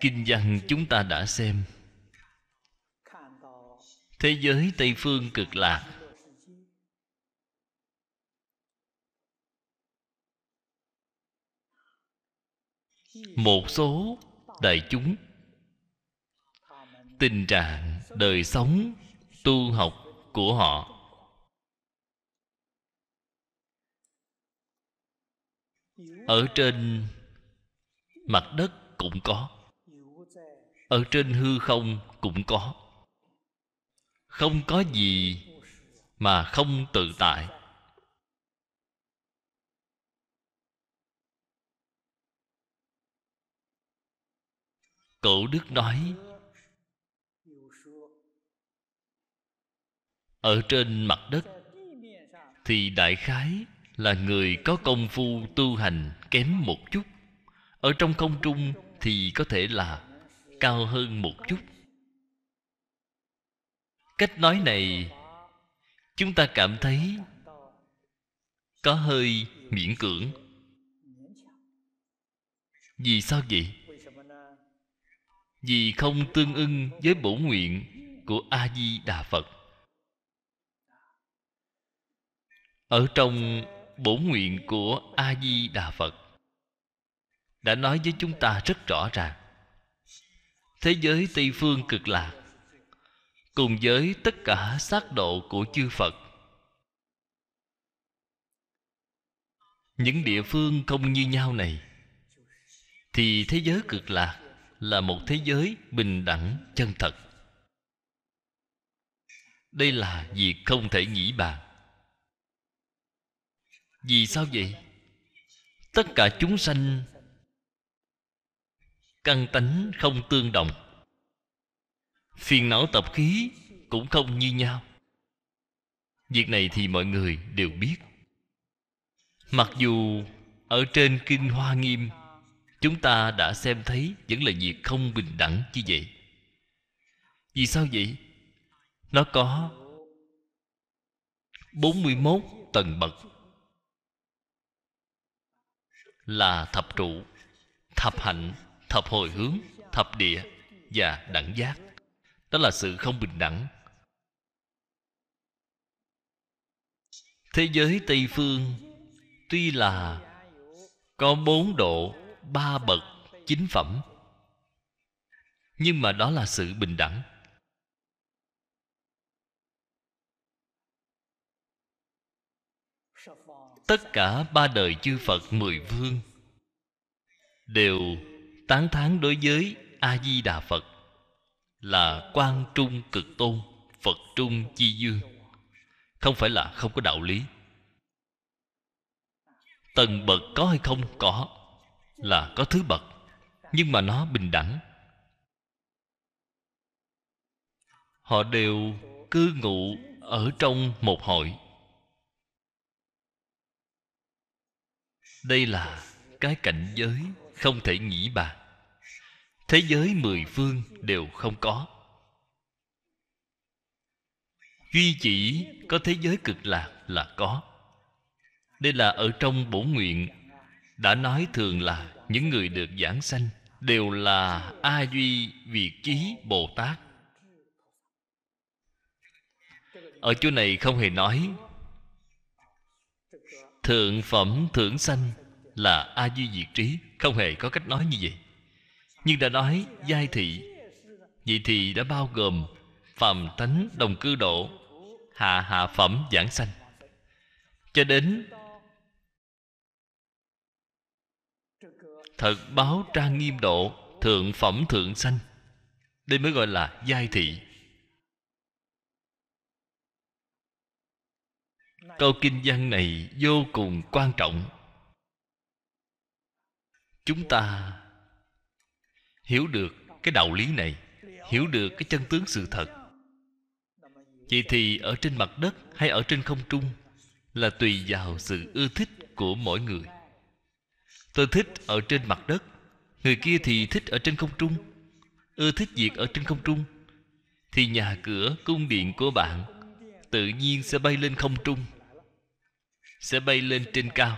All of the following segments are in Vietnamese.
kinh văn chúng ta đã xem thế giới tây phương cực lạc một số đại chúng tình trạng đời sống tu học của họ ở trên mặt đất cũng có ở trên hư không cũng có không có gì mà không tự tại cổ đức nói ở trên mặt đất thì đại khái là người có công phu tu hành kém một chút ở trong không trung thì có thể là cao hơn một chút cách nói này chúng ta cảm thấy có hơi miễn cưỡng vì sao vậy vì không tương ưng với bổ nguyện của a di đà phật ở trong bổ nguyện của a di đà phật đã nói với chúng ta rất rõ ràng thế giới tây phương cực lạc cùng với tất cả sát độ của chư phật những địa phương không như nhau này thì thế giới cực lạc là một thế giới bình đẳng chân thật đây là việc không thể nghĩ bàn vì sao vậy tất cả chúng sanh căn tánh không tương đồng phiền não tập khí cũng không như nhau việc này thì mọi người đều biết mặc dù ở trên kinh hoa nghiêm chúng ta đã xem thấy vẫn là việc không bình đẳng như vậy vì sao vậy nó có 41 tầng bậc là thập trụ thập hạnh thập hồi hướng thập địa và đẳng giác đó là sự không bình đẳng thế giới tây phương tuy là có bốn độ ba bậc chín phẩm nhưng mà đó là sự bình đẳng tất cả ba đời chư phật mười vương đều tán thán đối với a di đà phật là quan trung cực tôn phật trung chi dương không phải là không có đạo lý tầng bậc có hay không có là có thứ bậc nhưng mà nó bình đẳng họ đều cư ngụ ở trong một hội đây là cái cảnh giới không thể nghĩ bàn thế giới mười phương đều không có duy chỉ có thế giới cực lạc là có đây là ở trong bổ nguyện đã nói thường là những người được giảng sanh đều là a duy việt chí bồ tát ở chỗ này không hề nói thượng phẩm thưởng sanh là a di diệt trí không hề có cách nói như vậy nhưng đã nói giai thị vậy thì đã bao gồm phàm tánh đồng cư độ hạ hạ phẩm giảng sanh cho đến thật báo trang nghiêm độ thượng phẩm thượng sanh đây mới gọi là giai thị câu kinh văn này vô cùng quan trọng chúng ta hiểu được cái đạo lý này hiểu được cái chân tướng sự thật vậy thì ở trên mặt đất hay ở trên không trung là tùy vào sự ưa thích của mỗi người tôi thích ở trên mặt đất người kia thì thích ở trên không trung ưa thích việc ở trên không trung thì nhà cửa cung điện của bạn tự nhiên sẽ bay lên không trung sẽ bay lên trên cao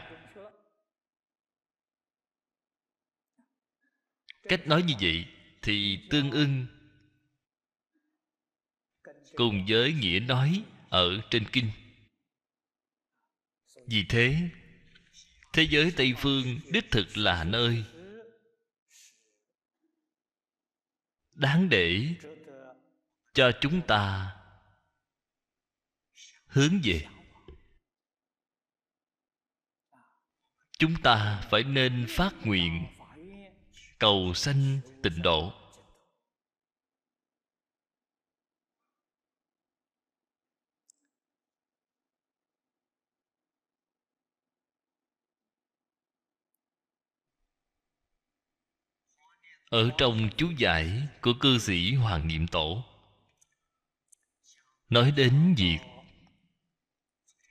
cách nói như vậy thì tương ưng cùng với nghĩa nói ở trên kinh vì thế thế giới tây phương đích thực là nơi đáng để cho chúng ta hướng về chúng ta phải nên phát nguyện cầu sanh tịnh độ ở trong chú giải của cư sĩ hoàng niệm tổ nói đến việc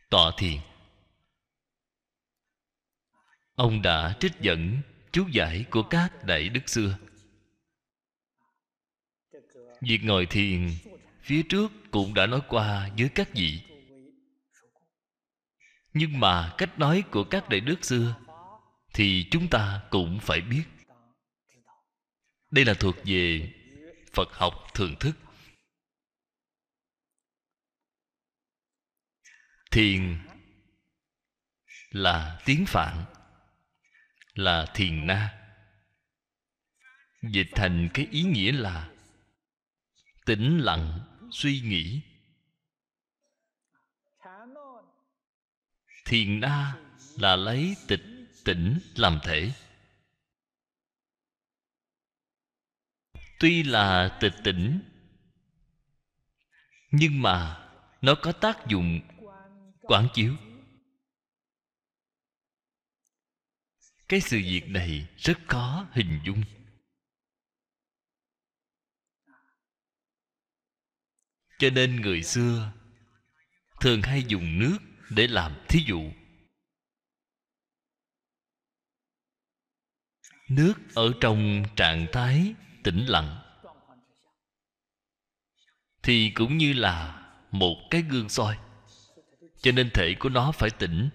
tọa thiền ông đã trích dẫn chú giải của các đại đức xưa việc ngồi thiền phía trước cũng đã nói qua với các vị nhưng mà cách nói của các đại đức xưa thì chúng ta cũng phải biết đây là thuộc về phật học thường thức thiền là tiếng phạn là thiền na dịch thành cái ý nghĩa là tĩnh lặng suy nghĩ thiền na là lấy tịch tỉnh làm thể tuy là tịch tỉnh nhưng mà nó có tác dụng quán chiếu cái sự việc này rất khó hình dung cho nên người xưa thường hay dùng nước để làm thí dụ nước ở trong trạng thái tĩnh lặng thì cũng như là một cái gương soi cho nên thể của nó phải tỉnh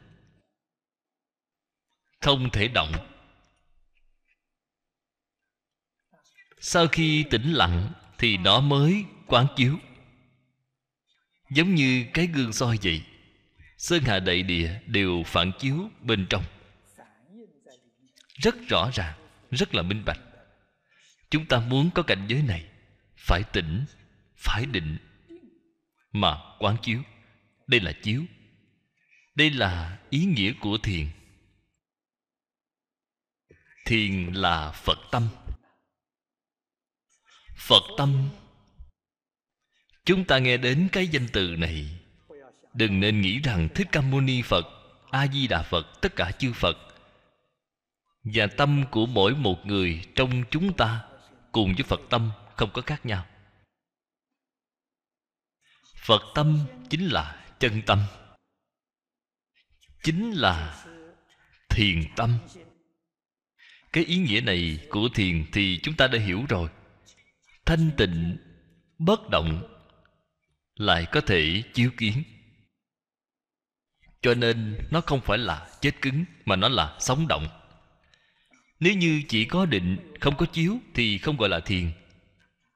không thể động sau khi tĩnh lặng thì nó mới quán chiếu giống như cái gương soi vậy sơn hà đại địa đều phản chiếu bên trong rất rõ ràng rất là minh bạch chúng ta muốn có cảnh giới này phải tỉnh phải định mà quán chiếu đây là chiếu đây là ý nghĩa của thiền thiền là phật tâm phật tâm chúng ta nghe đến cái danh từ này đừng nên nghĩ rằng thích ca mâu ni phật a di đà phật tất cả chư phật và tâm của mỗi một người trong chúng ta cùng với phật tâm không có khác nhau phật tâm chính là chân tâm chính là thiền tâm cái ý nghĩa này của thiền thì chúng ta đã hiểu rồi thanh tịnh bất động lại có thể chiếu kiến cho nên nó không phải là chết cứng mà nó là sống động nếu như chỉ có định không có chiếu thì không gọi là thiền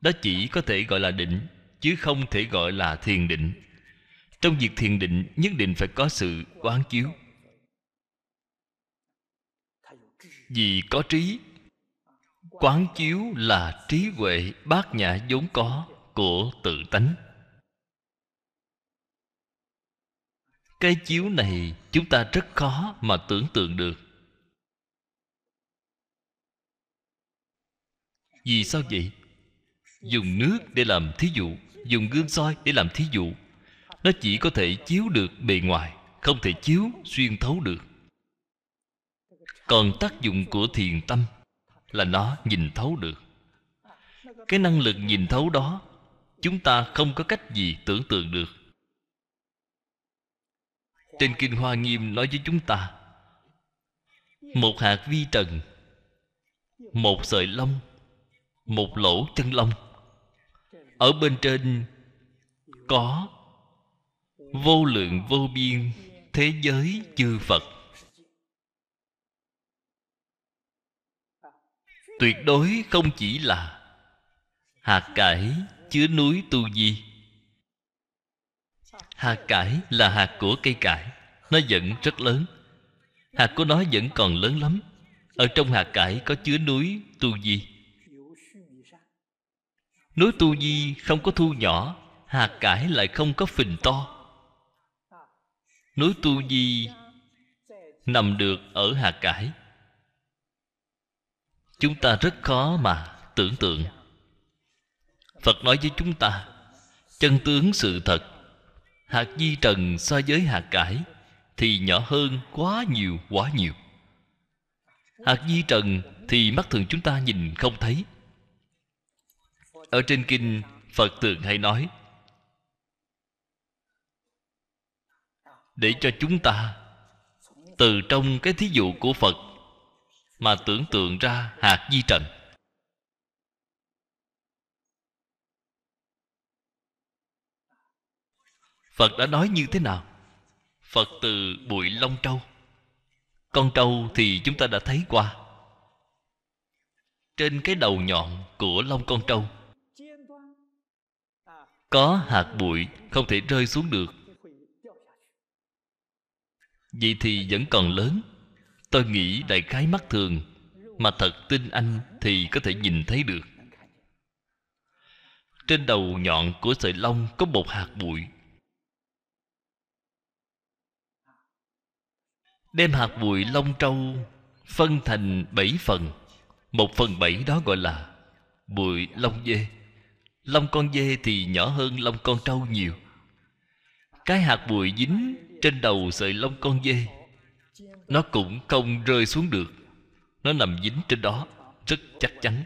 đó chỉ có thể gọi là định chứ không thể gọi là thiền định trong việc thiền định nhất định phải có sự quán chiếu vì có trí quán chiếu là trí huệ bát nhã vốn có của tự tánh cái chiếu này chúng ta rất khó mà tưởng tượng được vì sao vậy dùng nước để làm thí dụ dùng gương soi để làm thí dụ nó chỉ có thể chiếu được bề ngoài không thể chiếu xuyên thấu được còn tác dụng của thiền tâm là nó nhìn thấu được cái năng lực nhìn thấu đó chúng ta không có cách gì tưởng tượng được trên kinh hoa nghiêm nói với chúng ta một hạt vi trần một sợi lông một lỗ chân lông ở bên trên có vô lượng vô biên thế giới chư phật tuyệt đối không chỉ là hạt cải chứa núi tu di hạt cải là hạt của cây cải nó vẫn rất lớn hạt của nó vẫn còn lớn lắm ở trong hạt cải có chứa núi tu di núi tu di không có thu nhỏ hạt cải lại không có phình to núi tu di nằm được ở hạt cải chúng ta rất khó mà tưởng tượng phật nói với chúng ta chân tướng sự thật hạt di trần so với hạt cải thì nhỏ hơn quá nhiều quá nhiều hạt di trần thì mắt thường chúng ta nhìn không thấy ở trên kinh phật tượng hay nói để cho chúng ta từ trong cái thí dụ của phật mà tưởng tượng ra hạt di trần phật đã nói như thế nào phật từ bụi long trâu con trâu thì chúng ta đã thấy qua trên cái đầu nhọn của lông con trâu có hạt bụi không thể rơi xuống được Vì thì vẫn còn lớn Tôi nghĩ đại khái mắt thường Mà thật tin anh thì có thể nhìn thấy được Trên đầu nhọn của sợi lông có một hạt bụi Đem hạt bụi lông trâu phân thành bảy phần Một phần bảy đó gọi là bụi lông dê Lông con dê thì nhỏ hơn lông con trâu nhiều Cái hạt bụi dính trên đầu sợi lông con dê nó cũng không rơi xuống được nó nằm dính trên đó rất chắc chắn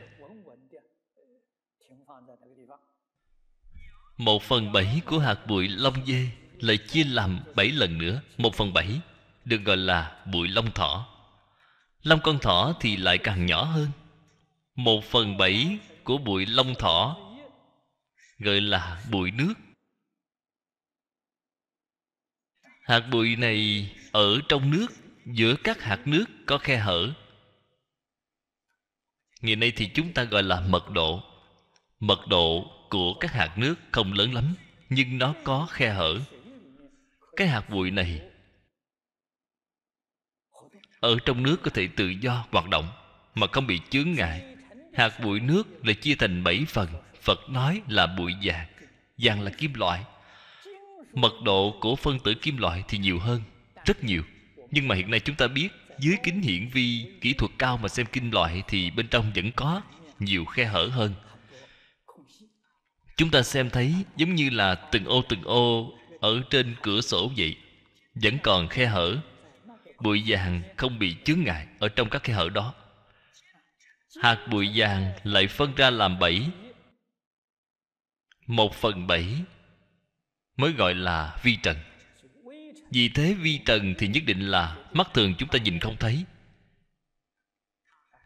một phần bảy của hạt bụi long dê lại chia làm bảy lần nữa một phần bảy được gọi là bụi long thỏ Long con thỏ thì lại càng nhỏ hơn một phần bảy của bụi long thỏ gọi là bụi nước hạt bụi này ở trong nước giữa các hạt nước có khe hở ngày nay thì chúng ta gọi là mật độ mật độ của các hạt nước không lớn lắm nhưng nó có khe hở cái hạt bụi này ở trong nước có thể tự do hoạt động mà không bị chướng ngại hạt bụi nước là chia thành bảy phần phật nói là bụi vàng vàng là kim loại mật độ của phân tử kim loại thì nhiều hơn rất nhiều nhưng mà hiện nay chúng ta biết dưới kính hiển vi kỹ thuật cao mà xem kinh loại thì bên trong vẫn có nhiều khe hở hơn chúng ta xem thấy giống như là từng ô từng ô ở trên cửa sổ vậy vẫn còn khe hở bụi vàng không bị chướng ngại ở trong các khe hở đó hạt bụi vàng lại phân ra làm bảy một phần bảy mới gọi là vi trần vì thế vi trần thì nhất định là mắt thường chúng ta nhìn không thấy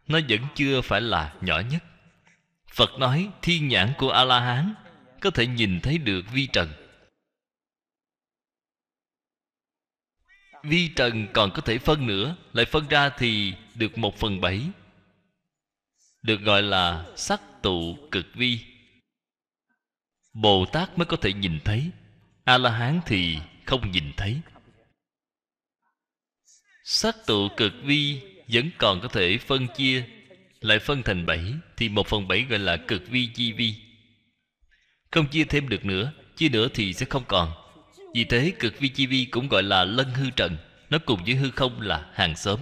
nó vẫn chưa phải là nhỏ nhất phật nói thiên nhãn của a la hán có thể nhìn thấy được vi trần vi trần còn có thể phân nữa lại phân ra thì được một phần bảy được gọi là sắc tụ cực vi bồ tát mới có thể nhìn thấy a la hán thì không nhìn thấy Sát tụ cực vi vẫn còn có thể phân chia Lại phân thành bảy Thì một phần bảy gọi là cực vi chi vi Không chia thêm được nữa Chia nữa thì sẽ không còn Vì thế cực vi chi vi cũng gọi là lân hư trần Nó cùng với hư không là hàng xóm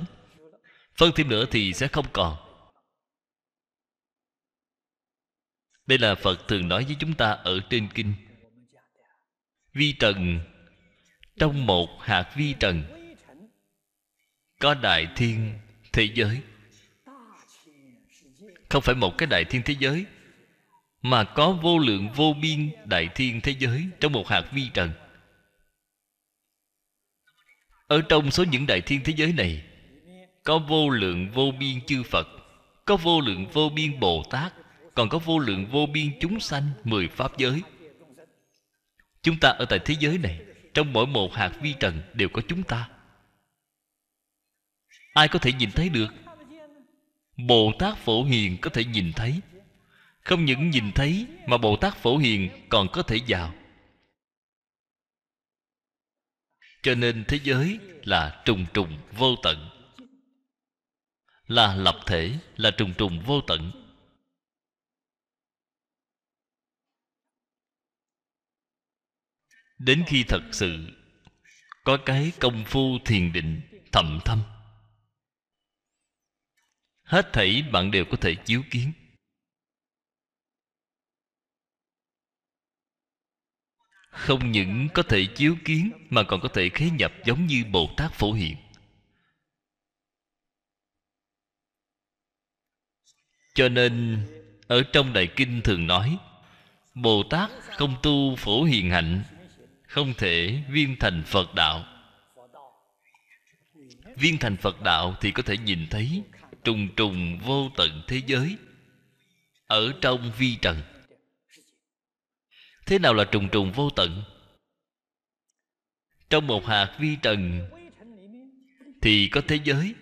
Phân thêm nữa thì sẽ không còn Đây là Phật thường nói với chúng ta ở trên kinh Vi trần Trong một hạt vi trần có đại thiên thế giới không phải một cái đại thiên thế giới mà có vô lượng vô biên đại thiên thế giới trong một hạt vi trần ở trong số những đại thiên thế giới này có vô lượng vô biên chư phật có vô lượng vô biên bồ tát còn có vô lượng vô biên chúng sanh mười pháp giới chúng ta ở tại thế giới này trong mỗi một hạt vi trần đều có chúng ta ai có thể nhìn thấy được bồ tát phổ hiền có thể nhìn thấy không những nhìn thấy mà bồ tát phổ hiền còn có thể vào cho nên thế giới là trùng trùng vô tận là lập thể là trùng trùng vô tận đến khi thật sự có cái công phu thiền định thầm thâm hết thảy bạn đều có thể chiếu kiến không những có thể chiếu kiến mà còn có thể khế nhập giống như bồ tát phổ hiện cho nên ở trong đại kinh thường nói bồ tát không tu phổ hiền hạnh không thể viên thành phật đạo viên thành phật đạo thì có thể nhìn thấy trùng trùng vô tận thế giới ở trong vi trần thế nào là trùng trùng vô tận trong một hạt vi trần thì có thế giới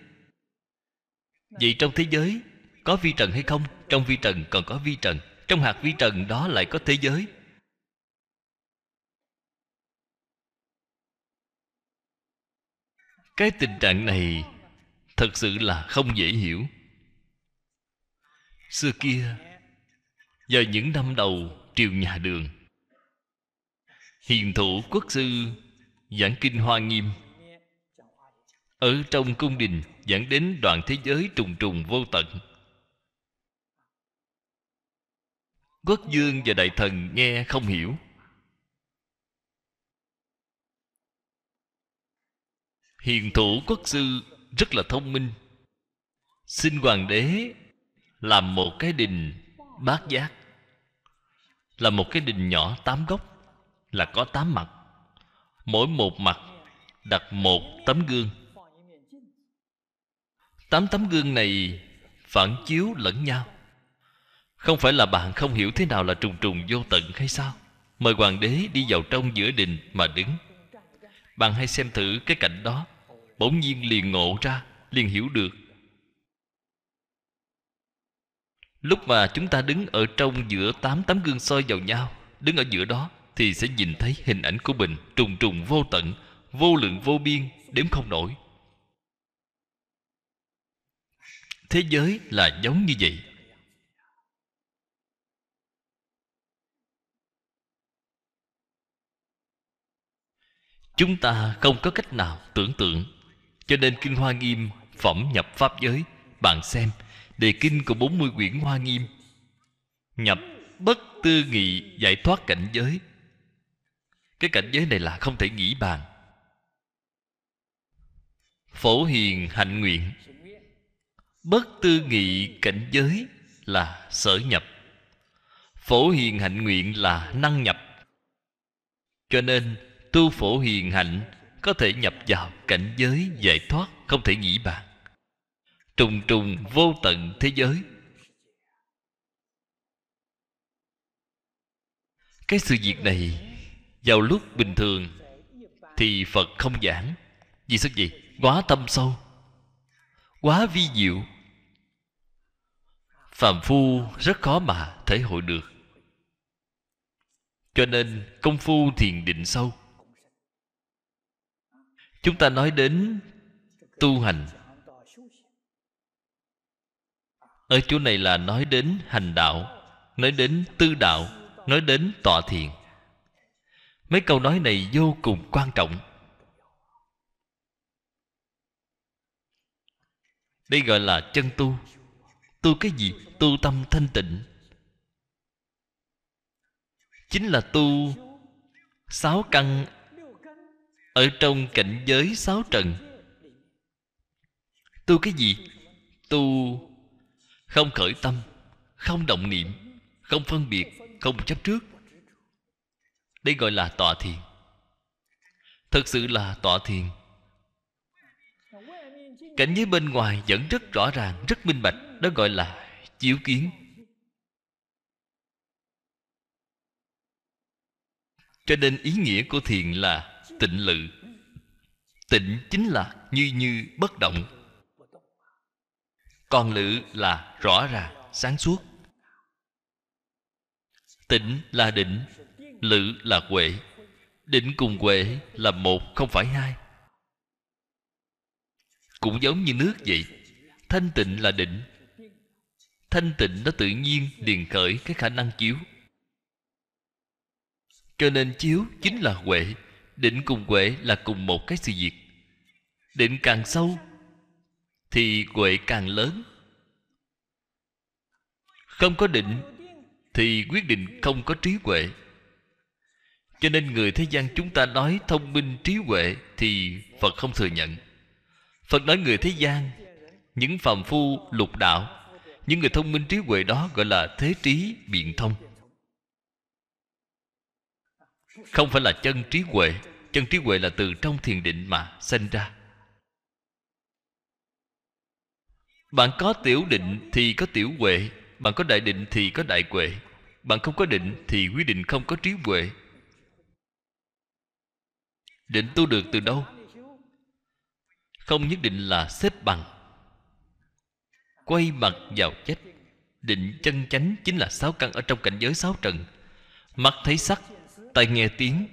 vậy trong thế giới có vi trần hay không trong vi trần còn có vi trần trong hạt vi trần đó lại có thế giới cái tình trạng này thật sự là không dễ hiểu xưa kia vào những năm đầu triều nhà đường hiền thủ quốc sư giảng kinh hoa nghiêm ở trong cung đình giảng đến đoạn thế giới trùng trùng vô tận quốc dương và đại thần nghe không hiểu hiền thủ quốc sư rất là thông minh xin hoàng đế làm một cái đình bát giác là một cái đình nhỏ tám góc là có tám mặt mỗi một mặt đặt một tấm gương tám tấm gương này phản chiếu lẫn nhau không phải là bạn không hiểu thế nào là trùng trùng vô tận hay sao mời hoàng đế đi vào trong giữa đình mà đứng bạn hãy xem thử cái cảnh đó bỗng nhiên liền ngộ ra liền hiểu được lúc mà chúng ta đứng ở trong giữa tám tấm gương soi vào nhau đứng ở giữa đó thì sẽ nhìn thấy hình ảnh của mình trùng trùng vô tận vô lượng vô biên đếm không nổi thế giới là giống như vậy chúng ta không có cách nào tưởng tượng cho nên Kinh Hoa Nghiêm Phẩm nhập Pháp giới Bạn xem Đề kinh của 40 quyển Hoa Nghiêm Nhập bất tư nghị giải thoát cảnh giới Cái cảnh giới này là không thể nghĩ bàn Phổ hiền hạnh nguyện Bất tư nghị cảnh giới là sở nhập Phổ hiền hạnh nguyện là năng nhập Cho nên tu phổ hiền hạnh có thể nhập vào cảnh giới giải thoát không thể nghĩ bàn trùng trùng vô tận thế giới cái sự việc này vào lúc bình thường thì phật không giảng vì sao gì quá tâm sâu quá vi diệu phàm phu rất khó mà thể hội được cho nên công phu thiền định sâu chúng ta nói đến tu hành ở chỗ này là nói đến hành đạo nói đến tư đạo nói đến tọa thiền mấy câu nói này vô cùng quan trọng đây gọi là chân tu tu cái gì tu tâm thanh tịnh chính là tu sáu căn ở trong cảnh giới sáu trần tu cái gì tu không khởi tâm không động niệm không phân biệt không chấp trước đây gọi là tọa thiền thật sự là tọa thiền cảnh giới bên ngoài vẫn rất rõ ràng rất minh bạch đó gọi là chiếu kiến cho nên ý nghĩa của thiền là tịnh lự tịnh chính là như như bất động còn lự là rõ ràng sáng suốt tịnh là định lự là huệ định cùng huệ là một không phải hai cũng giống như nước vậy thanh tịnh là định thanh tịnh nó tự nhiên liền khởi cái khả năng chiếu cho nên chiếu chính là huệ định cùng huệ là cùng một cái sự việc định càng sâu thì huệ càng lớn không có định thì quyết định không có trí huệ cho nên người thế gian chúng ta nói thông minh trí huệ thì phật không thừa nhận phật nói người thế gian những phàm phu lục đạo những người thông minh trí huệ đó gọi là thế trí biện thông không phải là chân trí huệ chân trí huệ là từ trong thiền định mà sinh ra bạn có tiểu định thì có tiểu huệ bạn có đại định thì có đại huệ bạn không có định thì quy định không có trí huệ định tu được từ đâu không nhất định là xếp bằng quay mặt vào chết định chân chánh chính là sáu căn ở trong cảnh giới sáu trần mắt thấy sắc tai nghe tiếng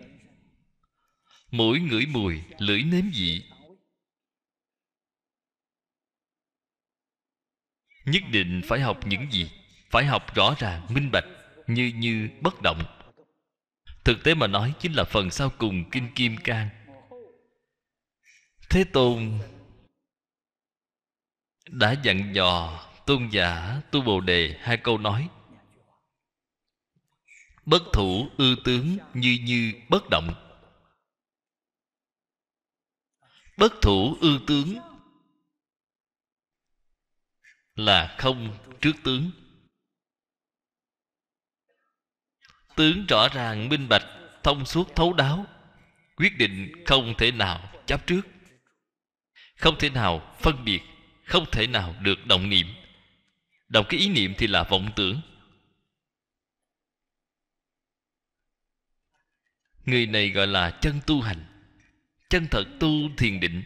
Mỗi ngửi mùi, lưỡi nếm vị Nhất định phải học những gì Phải học rõ ràng, minh bạch Như như bất động Thực tế mà nói chính là phần sau cùng Kinh Kim Cang Thế Tôn Đã dặn dò Tôn giả, tu bồ đề Hai câu nói Bất thủ ư tướng như như bất động bất thủ ư tướng là không trước tướng tướng rõ ràng minh bạch thông suốt thấu đáo quyết định không thể nào chấp trước không thể nào phân biệt không thể nào được động niệm động cái ý niệm thì là vọng tưởng người này gọi là chân tu hành chân thật tu thiền định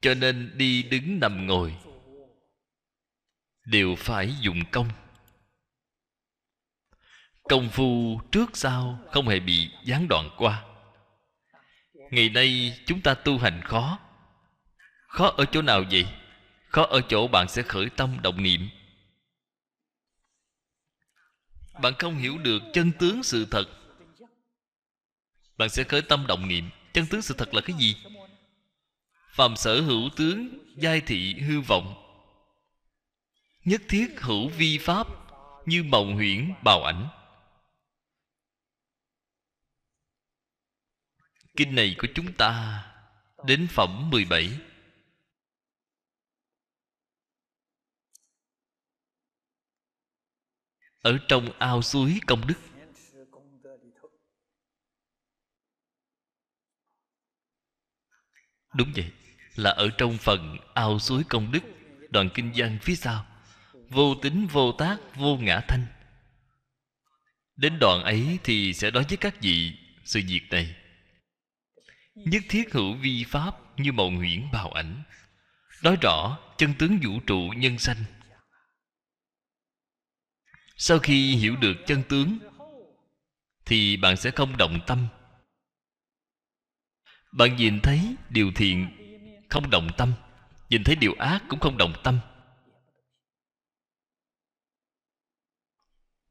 cho nên đi đứng nằm ngồi đều phải dùng công công phu trước sau không hề bị gián đoạn qua ngày nay chúng ta tu hành khó khó ở chỗ nào vậy khó ở chỗ bạn sẽ khởi tâm động niệm bạn không hiểu được chân tướng sự thật bạn sẽ khởi tâm động niệm chân tướng sự thật là cái gì phàm sở hữu tướng giai thị hư vọng nhất thiết hữu vi pháp như mộng huyễn bào ảnh kinh này của chúng ta đến phẩm 17 ở trong ao suối công đức đúng vậy là ở trong phần ao suối công đức đoạn kinh văn phía sau vô tính vô tác vô ngã thanh đến đoạn ấy thì sẽ nói với các vị sự việc này nhất thiết hữu vi pháp như mộng huyễn bào ảnh nói rõ chân tướng vũ trụ nhân sanh sau khi hiểu được chân tướng thì bạn sẽ không động tâm bạn nhìn thấy điều thiện không động tâm nhìn thấy điều ác cũng không động tâm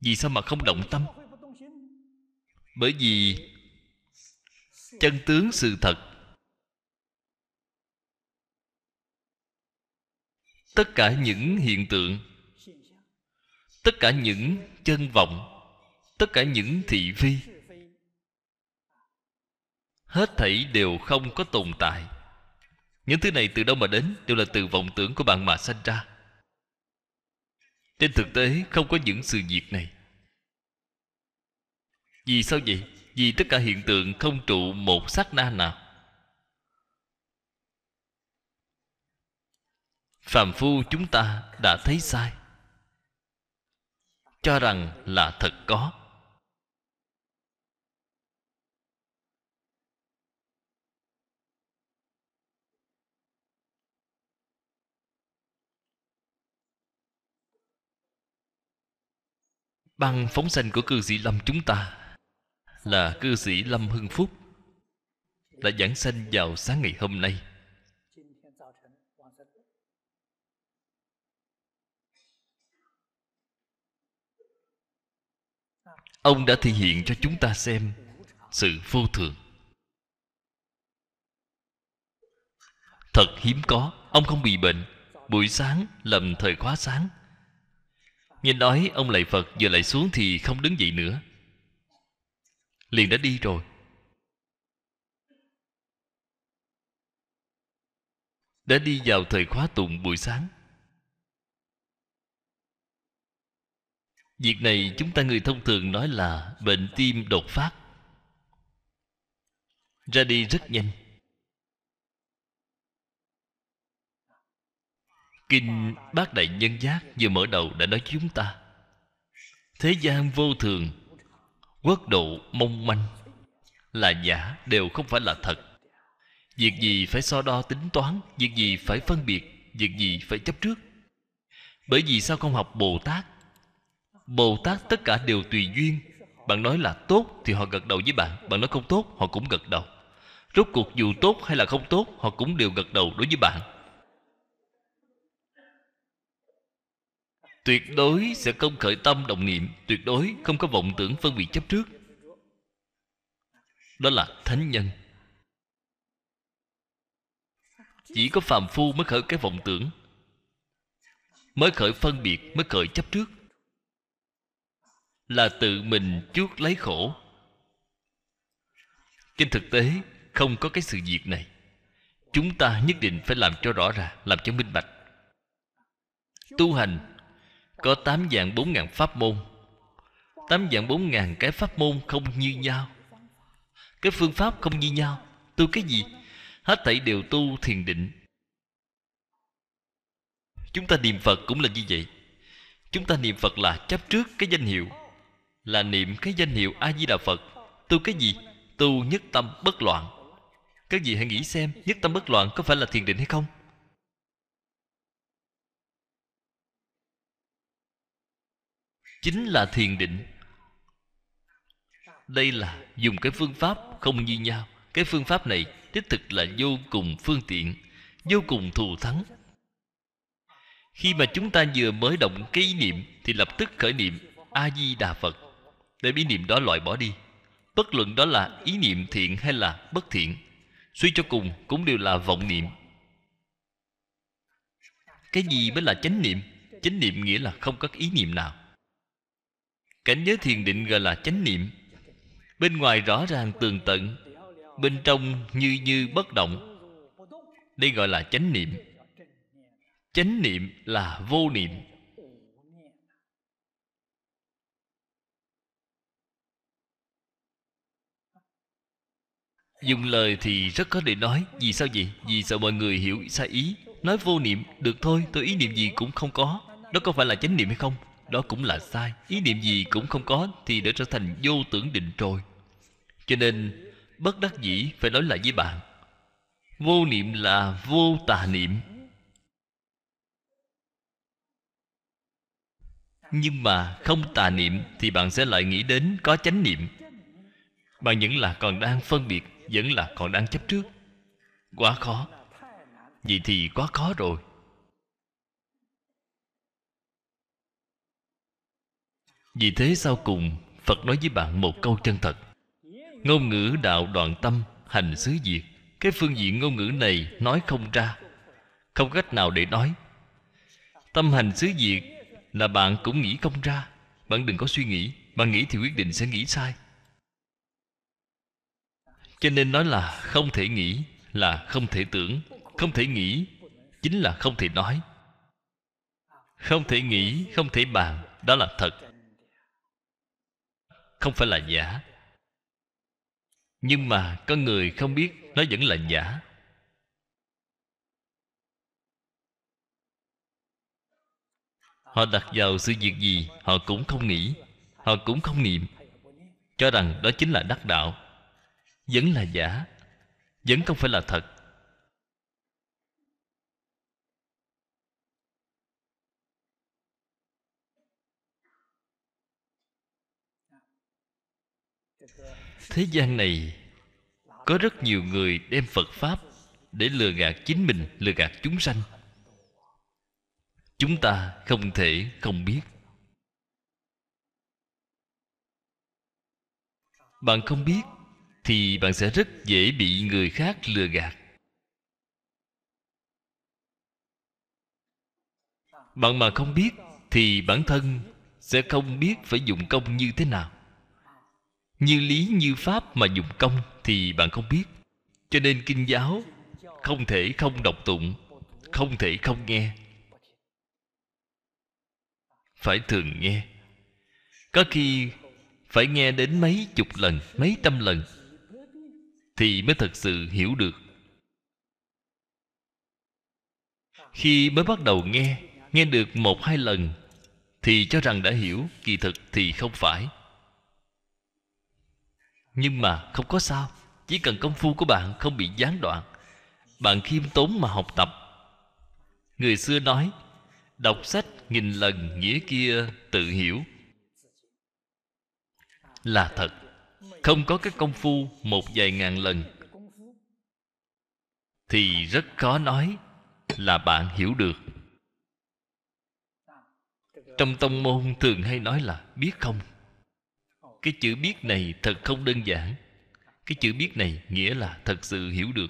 vì sao mà không động tâm bởi vì chân tướng sự thật tất cả những hiện tượng tất cả những chân vọng tất cả những thị phi hết thảy đều không có tồn tại những thứ này từ đâu mà đến đều là từ vọng tưởng của bạn mà sanh ra trên thực tế không có những sự việc này vì sao vậy vì tất cả hiện tượng không trụ một sát na nào phàm phu chúng ta đã thấy sai cho rằng là thật có Băng phóng sanh của cư sĩ Lâm chúng ta Là cư sĩ Lâm Hưng Phúc Đã giảng sanh vào sáng ngày hôm nay ông đã thể hiện cho chúng ta xem sự vô thường thật hiếm có ông không bị bệnh buổi sáng lầm thời khóa sáng nghe nói ông lại phật giờ lại xuống thì không đứng dậy nữa liền đã đi rồi đã đi vào thời khóa tụng buổi sáng Việc này chúng ta người thông thường nói là bệnh tim đột phát. Ra đi rất nhanh. Kinh Bát Đại Nhân Giác vừa mở đầu đã nói với chúng ta Thế gian vô thường Quốc độ mong manh Là giả đều không phải là thật Việc gì phải so đo tính toán Việc gì phải phân biệt Việc gì phải chấp trước Bởi vì sao không học Bồ Tát Bồ Tát tất cả đều tùy duyên Bạn nói là tốt thì họ gật đầu với bạn Bạn nói không tốt họ cũng gật đầu Rốt cuộc dù tốt hay là không tốt Họ cũng đều gật đầu đối với bạn Tuyệt đối sẽ không khởi tâm đồng niệm Tuyệt đối không có vọng tưởng phân biệt chấp trước Đó là thánh nhân Chỉ có phàm phu mới khởi cái vọng tưởng Mới khởi phân biệt Mới khởi chấp trước là tự mình chuốc lấy khổ trên thực tế không có cái sự việc này chúng ta nhất định phải làm cho rõ ràng làm cho minh bạch tu hành có tám dạng bốn ngàn pháp môn tám dạng bốn ngàn cái pháp môn không như nhau cái phương pháp không như nhau tu cái gì hết thảy đều tu thiền định chúng ta niệm phật cũng là như vậy chúng ta niệm phật là chấp trước cái danh hiệu là niệm cái danh hiệu a di đà phật tu cái gì tu nhất tâm bất loạn các vị hãy nghĩ xem nhất tâm bất loạn có phải là thiền định hay không chính là thiền định đây là dùng cái phương pháp không như nhau cái phương pháp này đích thực là vô cùng phương tiện vô cùng thù thắng khi mà chúng ta vừa mới động cái niệm thì lập tức khởi niệm a di đà phật để ý niệm đó loại bỏ đi bất luận đó là ý niệm thiện hay là bất thiện suy cho cùng cũng đều là vọng niệm cái gì mới là chánh niệm chánh niệm nghĩa là không có ý niệm nào cảnh giới thiền định gọi là chánh niệm bên ngoài rõ ràng tường tận bên trong như như bất động đây gọi là chánh niệm chánh niệm là vô niệm Dùng lời thì rất có để nói Vì sao vậy? Vì sợ mọi người hiểu sai ý Nói vô niệm Được thôi tôi ý niệm gì cũng không có Đó có phải là chánh niệm hay không? Đó cũng là sai Ý niệm gì cũng không có Thì đã trở thành vô tưởng định rồi Cho nên bất đắc dĩ phải nói lại với bạn Vô niệm là vô tà niệm Nhưng mà không tà niệm Thì bạn sẽ lại nghĩ đến có chánh niệm Bạn vẫn là còn đang phân biệt vẫn là còn đang chấp trước quá khó vậy thì quá khó rồi vì thế sau cùng phật nói với bạn một câu chân thật ngôn ngữ đạo đoạn tâm hành xứ diệt cái phương diện ngôn ngữ này nói không ra không cách nào để nói tâm hành xứ diệt là bạn cũng nghĩ không ra bạn đừng có suy nghĩ bạn nghĩ thì quyết định sẽ nghĩ sai cho nên nói là không thể nghĩ là không thể tưởng không thể nghĩ chính là không thể nói không thể nghĩ không thể bàn đó là thật không phải là giả nhưng mà con người không biết nó vẫn là giả họ đặt vào sự việc gì họ cũng không nghĩ họ cũng không niệm cho rằng đó chính là đắc đạo vẫn là giả vẫn không phải là thật thế gian này có rất nhiều người đem phật pháp để lừa gạt chính mình lừa gạt chúng sanh chúng ta không thể không biết bạn không biết thì bạn sẽ rất dễ bị người khác lừa gạt bạn mà không biết thì bản thân sẽ không biết phải dùng công như thế nào như lý như pháp mà dùng công thì bạn không biết cho nên kinh giáo không thể không đọc tụng không thể không nghe phải thường nghe có khi phải nghe đến mấy chục lần mấy trăm lần thì mới thật sự hiểu được khi mới bắt đầu nghe nghe được một hai lần thì cho rằng đã hiểu kỳ thực thì không phải nhưng mà không có sao chỉ cần công phu của bạn không bị gián đoạn bạn khiêm tốn mà học tập người xưa nói đọc sách nghìn lần nghĩa kia tự hiểu là thật không có cái công phu một vài ngàn lần thì rất khó nói là bạn hiểu được trong tông môn thường hay nói là biết không cái chữ biết này thật không đơn giản cái chữ biết này nghĩa là thật sự hiểu được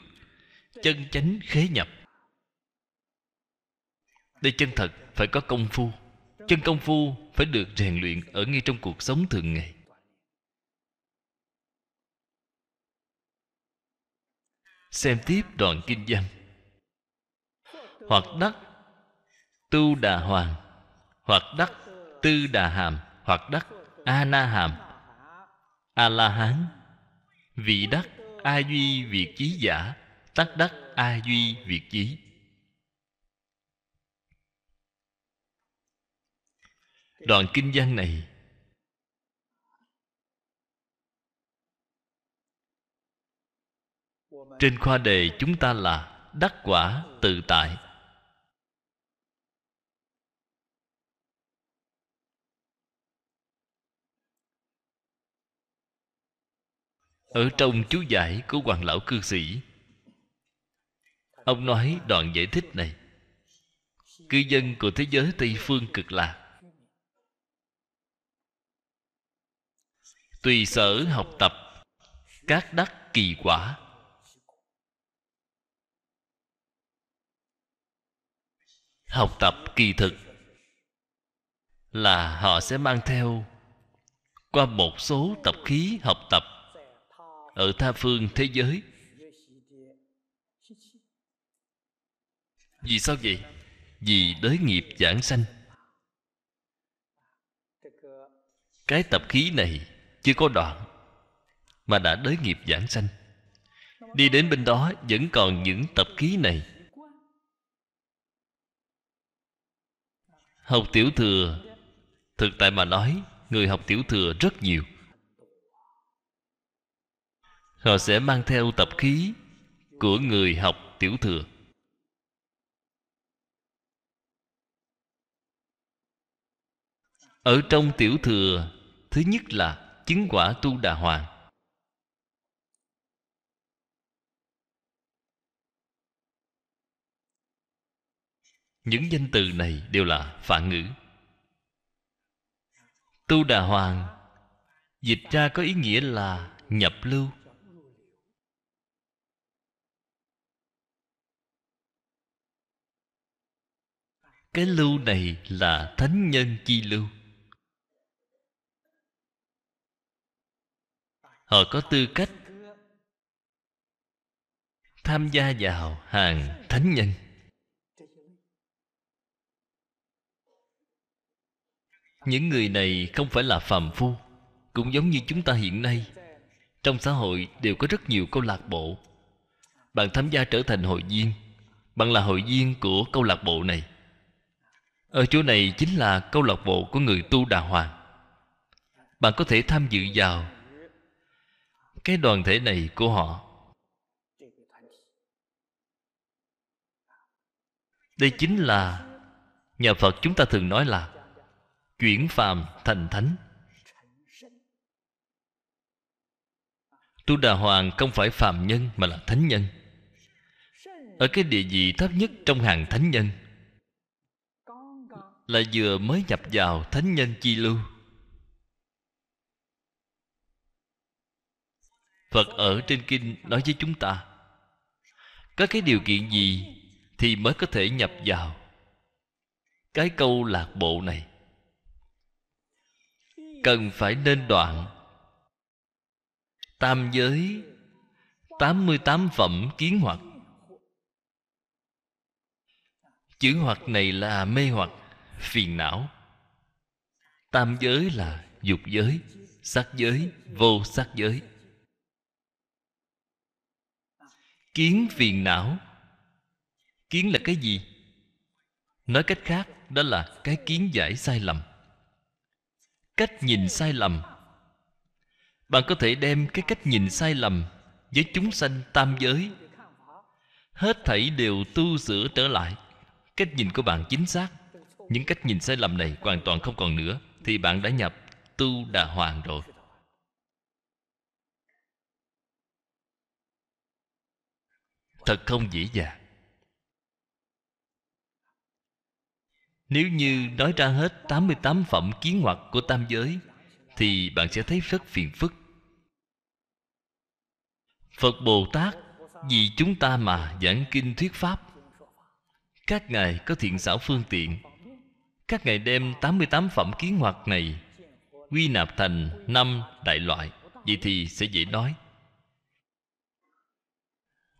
chân chánh khế nhập đây chân thật phải có công phu chân công phu phải được rèn luyện ở ngay trong cuộc sống thường ngày xem tiếp đoạn kinh văn hoặc đắc tu đà hoàng hoặc đắc tư đà hàm hoặc đắc a na hàm a la hán vị đắc a duy việt chí giả tắc đắc a duy việt chí đoạn kinh văn này trên khoa đề chúng ta là đắc quả tự tại ở trong chú giải của hoàng lão cư sĩ ông nói đoạn giải thích này cư dân của thế giới tây phương cực lạc tùy sở học tập các đắc kỳ quả học tập kỳ thực là họ sẽ mang theo qua một số tập khí học tập ở tha phương thế giới vì sao vậy vì đới nghiệp giảng sanh cái tập khí này chưa có đoạn mà đã đới nghiệp giảng sanh đi đến bên đó vẫn còn những tập khí này Học tiểu thừa Thực tại mà nói Người học tiểu thừa rất nhiều Họ sẽ mang theo tập khí Của người học tiểu thừa Ở trong tiểu thừa Thứ nhất là chứng quả tu đà hoàng những danh từ này đều là phản ngữ tu đà hoàng dịch ra có ý nghĩa là nhập lưu cái lưu này là thánh nhân chi lưu họ có tư cách tham gia vào hàng thánh nhân những người này không phải là phàm phu cũng giống như chúng ta hiện nay trong xã hội đều có rất nhiều câu lạc bộ bạn tham gia trở thành hội viên bạn là hội viên của câu lạc bộ này ở chỗ này chính là câu lạc bộ của người tu đà hoàng bạn có thể tham dự vào cái đoàn thể này của họ đây chính là nhà phật chúng ta thường nói là chuyển phàm thành thánh tu đà hoàng không phải phàm nhân mà là thánh nhân ở cái địa vị thấp nhất trong hàng thánh nhân là vừa mới nhập vào thánh nhân chi lưu phật ở trên kinh nói với chúng ta có cái điều kiện gì thì mới có thể nhập vào cái câu lạc bộ này cần phải nên đoạn tam giới 88 phẩm kiến hoặc Chữ hoặc này là mê hoặc Phiền não Tam giới là dục giới Sắc giới, vô sắc giới Kiến phiền não Kiến là cái gì? Nói cách khác Đó là cái kiến giải sai lầm cách nhìn sai lầm bạn có thể đem cái cách nhìn sai lầm với chúng sanh tam giới hết thảy đều tu sửa trở lại cách nhìn của bạn chính xác những cách nhìn sai lầm này hoàn toàn không còn nữa thì bạn đã nhập tu đà hoàng rồi thật không dễ dàng Nếu như nói ra hết 88 phẩm kiến hoặc của tam giới Thì bạn sẽ thấy rất phiền phức Phật Bồ Tát Vì chúng ta mà giảng kinh thuyết pháp Các ngài có thiện xảo phương tiện Các ngài đem 88 phẩm kiến hoặc này Quy nạp thành năm đại loại Vậy thì sẽ dễ nói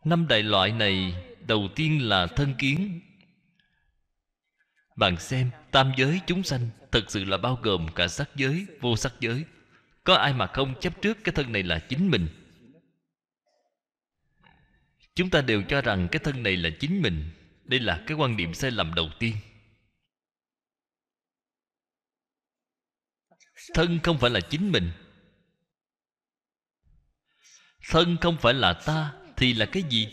Năm đại loại này Đầu tiên là thân kiến bạn xem tam giới chúng sanh Thật sự là bao gồm cả sắc giới Vô sắc giới Có ai mà không chấp trước cái thân này là chính mình Chúng ta đều cho rằng cái thân này là chính mình Đây là cái quan niệm sai lầm đầu tiên Thân không phải là chính mình Thân không phải là ta Thì là cái gì?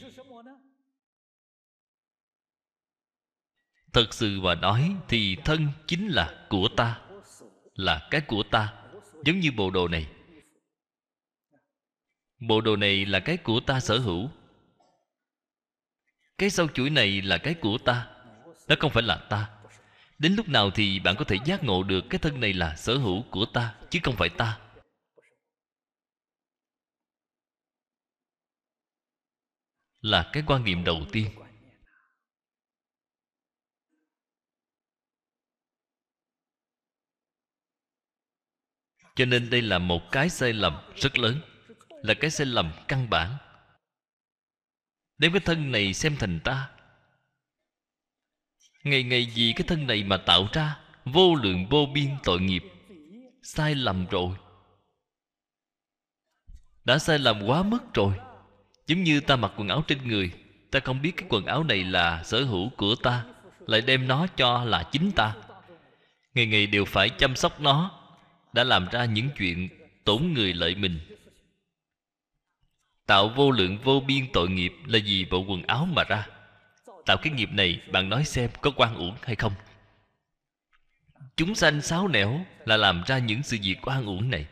thật sự mà nói thì thân chính là của ta là cái của ta giống như bộ đồ này bộ đồ này là cái của ta sở hữu cái sau chuỗi này là cái của ta nó không phải là ta đến lúc nào thì bạn có thể giác ngộ được cái thân này là sở hữu của ta chứ không phải ta là cái quan niệm đầu tiên cho nên đây là một cái sai lầm rất lớn là cái sai lầm căn bản đem cái thân này xem thành ta ngày ngày vì cái thân này mà tạo ra vô lượng vô biên tội nghiệp sai lầm rồi đã sai lầm quá mức rồi giống như ta mặc quần áo trên người ta không biết cái quần áo này là sở hữu của ta lại đem nó cho là chính ta ngày ngày đều phải chăm sóc nó đã làm ra những chuyện tổn người lợi mình tạo vô lượng vô biên tội nghiệp là vì bộ quần áo mà ra tạo cái nghiệp này bạn nói xem có quan uổng hay không chúng sanh sáo nẻo là làm ra những sự việc quan uổng này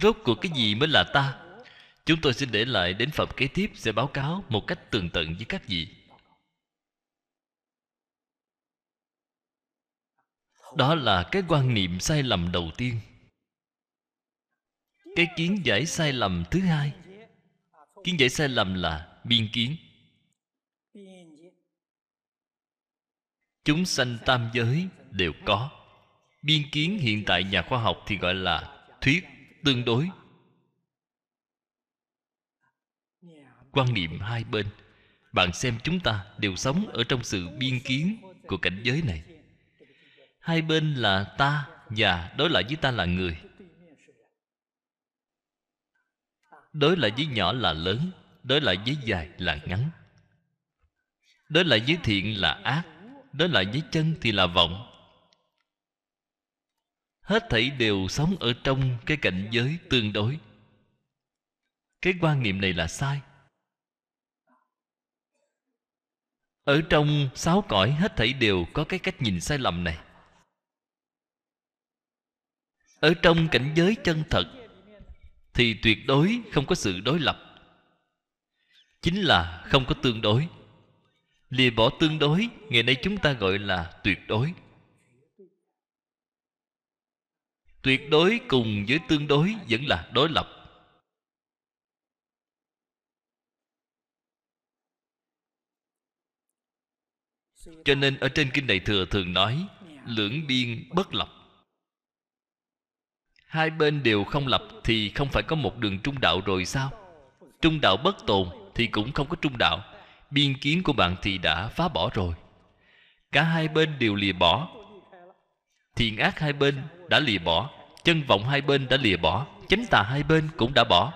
rốt cuộc cái gì mới là ta chúng tôi xin để lại đến phẩm kế tiếp sẽ báo cáo một cách tường tận với các vị đó là cái quan niệm sai lầm đầu tiên cái kiến giải sai lầm thứ hai kiến giải sai lầm là biên kiến chúng sanh tam giới đều có biên kiến hiện tại nhà khoa học thì gọi là thuyết tương đối quan niệm hai bên bạn xem chúng ta đều sống ở trong sự biên kiến của cảnh giới này Hai bên là ta Và đối lại với ta là người Đối lại với nhỏ là lớn Đối lại với dài là ngắn Đối lại với thiện là ác Đối lại với chân thì là vọng Hết thảy đều sống ở trong cái cảnh giới tương đối Cái quan niệm này là sai Ở trong sáu cõi hết thảy đều có cái cách nhìn sai lầm này ở trong cảnh giới chân thật thì tuyệt đối không có sự đối lập chính là không có tương đối lìa bỏ tương đối ngày nay chúng ta gọi là tuyệt đối tuyệt đối cùng với tương đối vẫn là đối lập cho nên ở trên kinh đại thừa thường nói lưỡng biên bất lập hai bên đều không lập thì không phải có một đường trung đạo rồi sao trung đạo bất tồn thì cũng không có trung đạo biên kiến của bạn thì đã phá bỏ rồi cả hai bên đều lìa bỏ thiện ác hai bên đã lìa bỏ chân vọng hai bên đã lìa bỏ chánh tà hai bên cũng đã bỏ